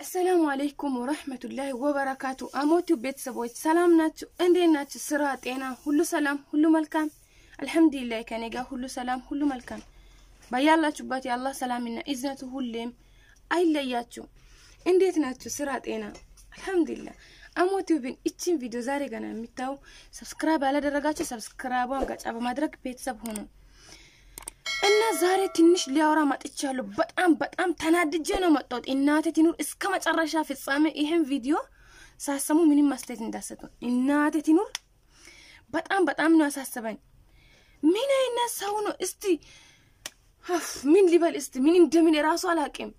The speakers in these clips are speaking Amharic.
አሰላሙ አለይኩም ወረህመቱላሂ ወበረካቱ። አሞቱ ቤተሰቦች ሰላም ናችሁ? እንዴት ናችሁ? ስራ፣ ጤና ሁሉ ሰላም፣ ሁሉ መልካም አልሐምዱሊላህ። ከኔ ጋር ሁሉ ሰላም፣ ሁሉ መልካም። በያላችሁበት የአላህ ሰላምና እዝነቱ ሁሌም አይለያችሁ። እንዴት ናችሁ? ስራ፣ ጤና አልሐምዱሊላህ። ቢን እቺን ቪዲዮ ዛሬ ገና የሚታዩ ሰብስክራይብ ያላደረጋችሁ ሰብስክራይቧን ጋጫ በማድረግ ቤተሰብ ሆኑ። እና ዛሬ ትንሽ ሊያወራ መጥቻለሁ። በጣም በጣም ተናድጄ ነው መጣሁት። እናቴ ትኑር እስከ መጨረሻ ፍጻሜ። ይህን ቪዲዮ ሳሰሙ ምንም አስተያየት እንዳሰጡ እናቴ ትኑር። በጣም በጣም ነው ያሳሰበኝ። ምን አይነት ሰው ነው? እስቲ ምን ሊበል እስቲ ምን እንደምን የራሱ አላቅም።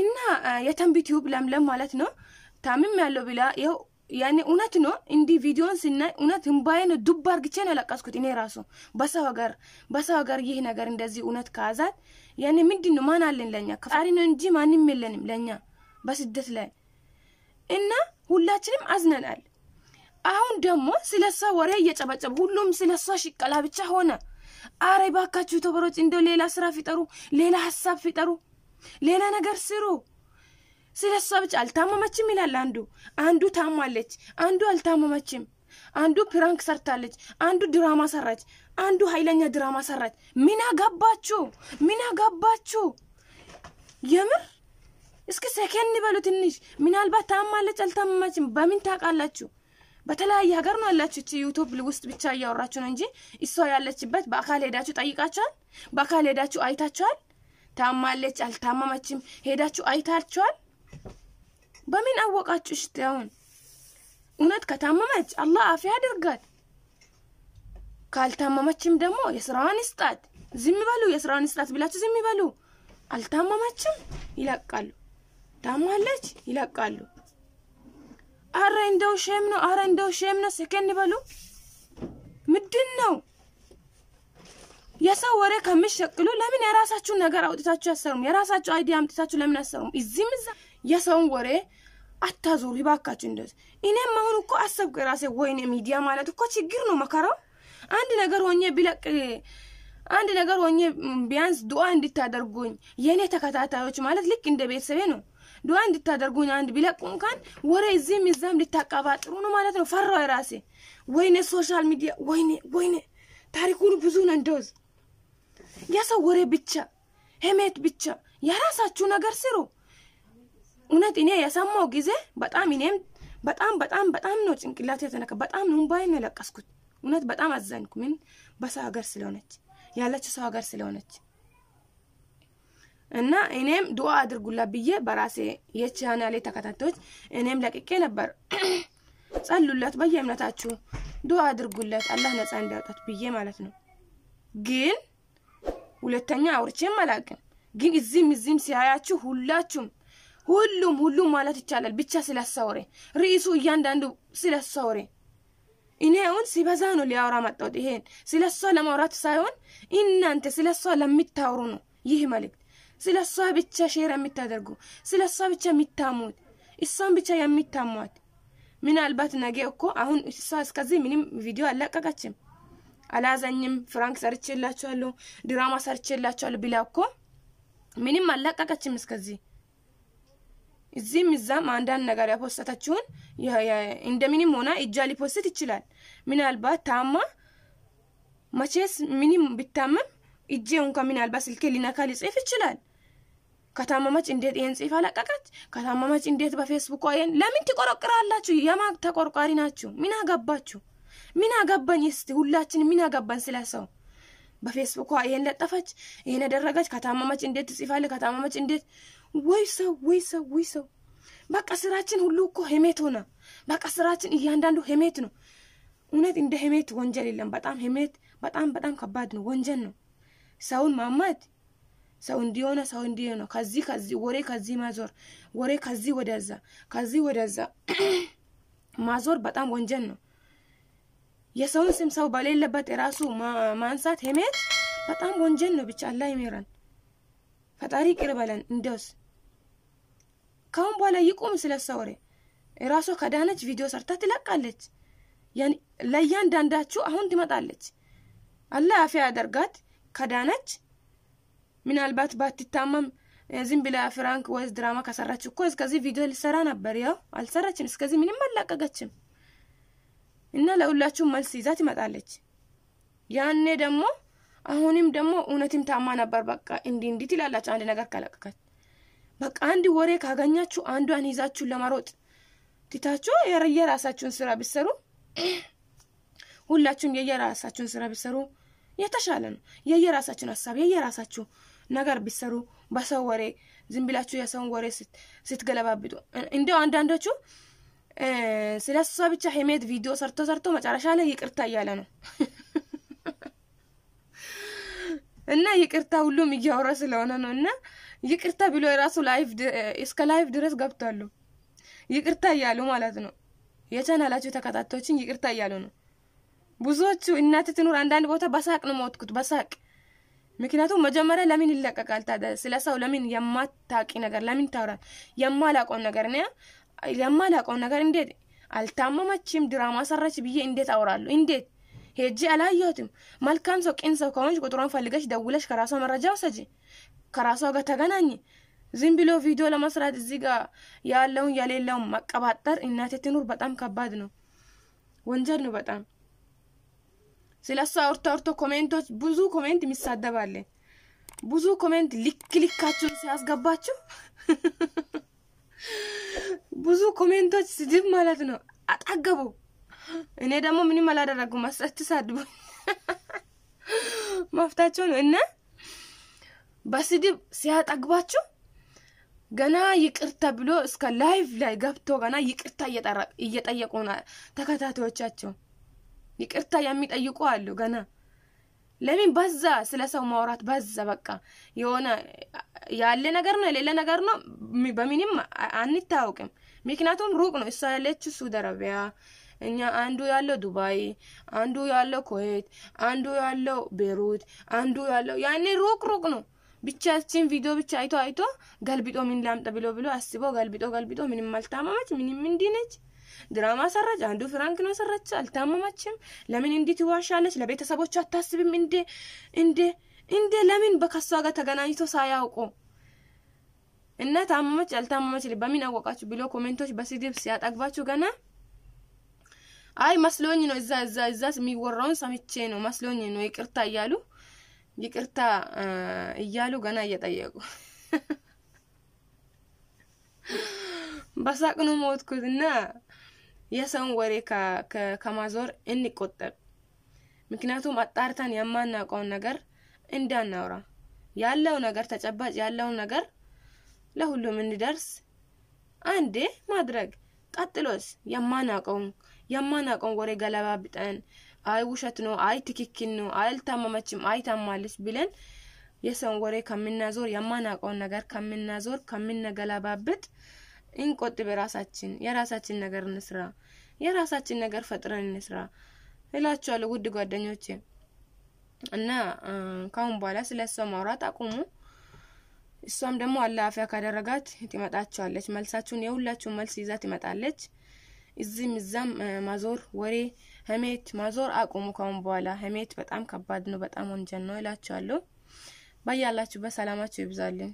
እና የተንቢ ለምለም ማለት ነው ታምም ያለው ብላ ይኸው ያኔ እውነት ነው። እንዲህ ቪዲዮን ስናይ እውነት እምባዬ ነው ዱብ አርግቼ ነው ያለቀስኩት። እኔ ራሱ በሰው ሀገር በሰው ሀገር ይህ ነገር እንደዚህ እውነት ከያዛት ያኔ ምንድን ነው ማን አለን ለእኛ? ከፈጣሪ ነው እንጂ ማንም የለንም ለእኛ በስደት ላይ እና ሁላችንም አዝነናል። አሁን ደግሞ ስለ እሷ ወሬ እየጨበጨቡ ሁሉም ስለ እሷ ሽቀላ ብቻ ሆነ። አረ ባካችሁ ተበሮች፣ እንደው ሌላ ስራ ፍጠሩ፣ ሌላ ሀሳብ ፍጠሩ፣ ሌላ ነገር ስሩ። ስለ እሷ ብቻ አልታመመችም ይላል አንዱ። አንዱ ታሟለች፣ አንዱ አልታመመችም፣ አንዱ ፕራንክ ሰርታለች፣ አንዱ ድራማ ሰራች፣ አንዱ ኃይለኛ ድራማ ሰራች። ምን አገባችሁ? ምን አገባችሁ? የምር እስኪ ሰከን በሉ ትንሽ። ምናልባት ታማለች አልታመመችም በምን ታውቃላችሁ? በተለያየ ሀገር ነው ያላችሁ። እቺ ዩቱብ ውስጥ ብቻ እያወራችሁ ነው እንጂ እሷ ያለችበት በአካል ሄዳችሁ ጠይቃችኋል? በአካል ሄዳችሁ አይታችኋል? ታማለች አልታመመችም ሄዳችሁ አይታችኋል? በምን አወቃችሁ? እሺ አሁን እውነት ከታመመች አላህ አፊ አድርጋት፣ ካልታመመችም ደግሞ የስራዋን ይስጣት። ዝም በሉ የስራዋን ይስጣት ብላችሁ ዝም በሉ። አልታመመችም ይለቃሉ፣ ታማለች ይለቃሉ። አረ እንደው ሼም ነው፣ አረ እንደው ሼም ነው። ሰከን በሉ። ምንድን ነው የሰው ወሬ ከምሸቅሉ ለምን የራሳችሁን ነገር አውጥታችሁ አሰሩም? የራሳችሁ አይዲያ አምጥታችሁ ለምን አሰሩም? እዚህም እዛ የሰውን ወሬ አታዞሩ ይባካችሁ። እንደዚህ እኔም አሁን እኮ አሰብኩ ራሴ። ወይኔ ሚዲያ ማለት እኮ ችግር ነው መከራው። አንድ ነገር ሆኜ ቢለቅ አንድ ነገር ሆኜ ቢያንስ ዱዓ እንድታደርጉኝ የእኔ ተከታታዮች ማለት ልክ እንደ ቤተሰቤ ነው። ዱዓ እንድታደርጉኝ አንድ ቢለቁ እንኳን ወሬ እዚህም እዛም ልታቀባጥሩ ነው ማለት ነው። ፈራው ራሴ። ወይኔ ሶሻል ሚዲያ ወይኔ ወይኔ፣ ታሪኩን ብዙ ነው። እንደውዝ የሰው ወሬ ብቻ ሄሜት ብቻ የራሳችሁ ነገር ስሩ። እውነት እኔ የሰማው ጊዜ በጣም እኔም በጣም በጣም በጣም ነው ጭንቅላት የተነካ በጣም ንባይ ነው የለቀስኩት። እውነት በጣም አዘንኩ። ምን በሰው ሀገር ስለሆነች ያለች ሰው ሀገር ስለሆነች እና እኔም ዱአ አድርጉላ ብዬ በራሴ የቻናሌ ተከታታዮች እኔም ለቅቄ ነበር። ጸሉለት፣ በየእምነታችሁ ዱአ አድርጉለት አላህ ነፃ እንዲያውጣት ብዬ ማለት ነው። ግን ሁለተኛ አውርቼም አላቅም። ግን እዚህም እዚህም ሲያያችሁ ሁላችሁም ሁሉም ሁሉም ማለት ይቻላል። ብቻ ስለሷ ወሬ ርዕሱ እያንዳንዱ ስለሷ እኔ አሁን ሲበዛ ነው ሊያወራ መጣሁት። ይሄን ስለሷ ለማውራት ሳይሆን እናንተ ስለሷ ለሚታወሩ ነው ይህ መልእክት። ስለሷ ብቻ ሼር የሚታደርጉ ስለሷ ብቻ የሚታሙት እሷን ብቻ የሚታሟት ምናልባት ነገ እኮ አሁን እሷ እስከዚህ ምንም ቪዲዮ አላቀቀችም አላዘኝም ፍራንክ ሰርቼላችኋለሁ ድራማ ሰርቼላችኋለሁ ብላ እኮ ምንም አላቀቀችም እስከዚህ እዚህም እዛም አንዳንድ ነገር ያፖስተታችሁን እንደምንም ሆና እጃ ሊፖስት ይችላል። ምናልባት ታማ መቼስ ምንም ብታመም እጄውን ከምናልባት ስልኬ ሊነካ ሊጽፍ ይችላል። ከታመመች እንዴት ይህን ጽፍ አለቀቀች? ከታመመች እንዴት በፌስቡክ ይን ለምን ትቆረቅራላችሁ? የማ ተቆርቋሪ ናችሁ? ምን አገባችሁ? ምን አገባኝ እስቲ ሁላችን ምን አገባን ስለ ሰው በፌስቡክ ይህን ለጠፈች፣ ይሄን ያደረገች። ከታመመች እንዴት ትጽፋለች? ከታመመች እንዴት ወይ ሰው ወይ ሰው ወይ ሰው በቃ ስራችን ሁሉ እኮ ሄሜት ሆነ። በቃ ስራችን እያንዳንዱ ሄሜት ነው። እውነት እንደ ሄሜት ወንጀል የለም። በጣም ሄሜት በጣም በጣም ከባድ ነው፣ ወንጀል ነው። ሰውን ማማት ሰው እንዲሆነ ሰው እንዲሆነ ከዚህ ከዚህ ወሬ ከዚህ ማዞር ወሬ ከዚህ ወደዛ ከዚህ ወደዛ ማዞር በጣም ወንጀል ነው። የሰውን ስም ሰው በሌለበት የራሱ ማንሳት ሄሜት በጣም ወንጀል ነው። ብቻ አላህ ይምረን፣ ፈጣሪ ቅር በለን እንደውስ ካሁን በኋላ ይቁም ስለሷ ወሬ። ራሷ ከዳነች ቪዲዮ ሰርታ ትለቃለች። ለእያንዳንዳችሁ አሁን ትመጣለች። አላ አፊያ ያደርጋት። ከዳነች ምናልባት ባትታመም ዝም ብላ ፍራንክ ወይስ ድራማ ከሰራች እኮ እስከዚህ ቪዲዮ ልሰራ ነበር። ያው አልሰራችም። እስከዚህ ምንም አላቀቀችም እና ለሁላችሁም መልስ ይዛ ትመጣለች። ያኔ ደግሞ አሁንም ደግሞ እውነትም ታማ ነበር በቃ እንዲ እንዲ ትላላችሁ አንድ ነገር ከለቀቀች በቃ አንድ ወሬ ካገኛችሁ አንዷን ይዛችሁን ለማሮጥ ትታችሁ የየራሳችሁን ስራ ብሰሩ ሁላችሁም የየራሳችሁን ስራ ብሰሩ የተሻለ ነው። የየራሳችሁን ሀሳብ የየራሳችሁ ነገር ብሰሩ በሰው ወሬ ዝም ብላችሁ የሰውን ወሬ ስትገለባብጡ እንዲያው አንዳንዶቹ ስለ እሷ ብቻ ሄሜት ቪዲዮ ሰርቶ ሰርቶ መጨረሻ ላይ ይቅርታ እያለ ነው እና ይቅርታ ሁሉም እያወራ ስለሆነ ነው እና ይቅርታ ብሎ የራሱ ላይፍ እስከ ላይፍ ድረስ ገብቷሉ። ይቅርታ እያሉ ማለት ነው። የቻናላቸው ተከታታዮችን ይቅርታ እያሉ ነው። ብዙዎቹ እናት ትኑር አንዳንድ ቦታ በሳቅ ነው ሞትኩት፣ በሳቅ ምክንያቱም መጀመሪያ ለምን ይለቀቃል? ታዲያ ስለ ሰው ለምን የማታቂ ነገር ለምን ታውራል? የማላቀውን ነገር ነ የማላቀውን ነገር እንዴት አልታመመችም ድራማ ሰራች ብዬ እንዴት አውራሉ? እንዴት ሄጂ አላየሁትም። መልካም ሰው፣ ቅን ሰው ከሆንሽ ቁጥሯን ፈልገች ደውለሽ ከራሷ መረጃ ውሰጂ። ከራሷ ጋር ተገናኝ። ዝም ብሎ ቪዲዮ ለመስራት እዚ ጋ ያለውን የሌለውን መቀባጠር እናቴ ትኑር፣ በጣም ከባድ ነው፣ ወንጀል ነው በጣም ስለ እሷ አውርቶ አውርቶ ኮሜንቶች ብዙ ኮሜንት የሚሳደባለ ብዙ ኮሜንት ልክ ልካችሁን ሲያስገባችሁ ብዙ ኮሜንቶች ስድብ ማለት ነው። አጣገቡ። እኔ ደግሞ ምንም አላደረጉም። አሰት ሳድቡ መፍታቸው ነው እና በስድብ ሲያጠግባችሁ ገና ይቅርታ ብሎ እስከ ላይቭ ላይ ገብቶ ገና ይቅርታ እየጠየቁ ተከታታዮቻቸው ይቅርታ የሚጠይቁ አሉ። ገና ለምን በዛ? ስለ ሰው ማውራት በዛ። በቃ የሆነ ያለ ነገር ነው የሌለ ነገር ነው። በምንም አንታወቅም። ምክንያቱም ሩቅ ነው። እሷ ያለችው ሳውዲ አረቢያ፣ እኛ አንዱ ያለው ዱባይ፣ አንዱ ያለው ኩዌት፣ አንዱ ያለው ቤሩት፣ አንዱ ያለው ያኔ ሩቅ ሩቅ ነው። ብቻችን ቪዲዮ ብቻ አይቶ አይቶ ገልብጦ ምን ላምጣ ብሎ ብሎ አስቦ ገልብጦ ገልብጦ ምንም አልታመመች፣ ምንም እንዲህ ድራማ ሰራች። አንዱ ፍራንክ ነው ሰራች። አልታመመችም። ለምን እንዲህ ትዋሻለች? ለቤተሰቦቹ አታስብም እንዴ? እንዴ እንዴ! ለምን በከሷ ጋር ተገናኝቶ ሳያውቁ እና ታመመች አልታመመች በምን አወቃችሁ ብሎ ኮሜንቶች በስድብ ሲያጠግባችሁ ገና አይ መስሎኝ ነው እዛ እዛ እዛ የሚወራውን ሰምቼ ነው መስሎኝ ነው ይቅርታ እያሉ ይቅርታ እያሉ ገና እየጠየቁ በሳቅ ነው ሞትኩት። እና የሰውን ወሬ ከማዞር እንቆጠብ። ምክንያቱም አጣርተን የማናውቀውን ነገር እንዳናውራ ያለው ነገር ተጨባጭ ያለውን ነገር ለሁሉም እንዲደርስ አንዴ ማድረግ ቀጥሎስ የማናውቀውን የማናውቀውን ወሬ ገለባ ብጠን አይ ውሸት ነው፣ አይ ትክክል ነው፣ አይ አልታመመችም፣ አይ ታማለች ብለን የሰውን ወሬ ከምናዞር የማናውቀውን ነገር ከምናዞር ከምናገላባበት እንቆጥብ። የራሳችን የራሳችን ነገር እንስራ፣ የራሳችን ነገር ፈጥረን እንስራ እላችኋለሁ ውድ ጓደኞቼ እና ካሁን በኋላ ስለ እሷ ማውራት አቁሙ። እሷም ደግሞ አላፊያ ካደረጋት ትመጣችኋለች። መልሳችሁን የሁላችሁን መልስ ይዛ ትመጣለች። እዚህም እዛም ማዞር ወሬ ህሜት ማዞር አቁሙ። ከአሁን በኋላ ህሜት በጣም ከባድ ነው፣ በጣም ወንጀል ነው ይላችኋለሁ። ባያላችሁ በሰላማችሁ ይብዛልኝ።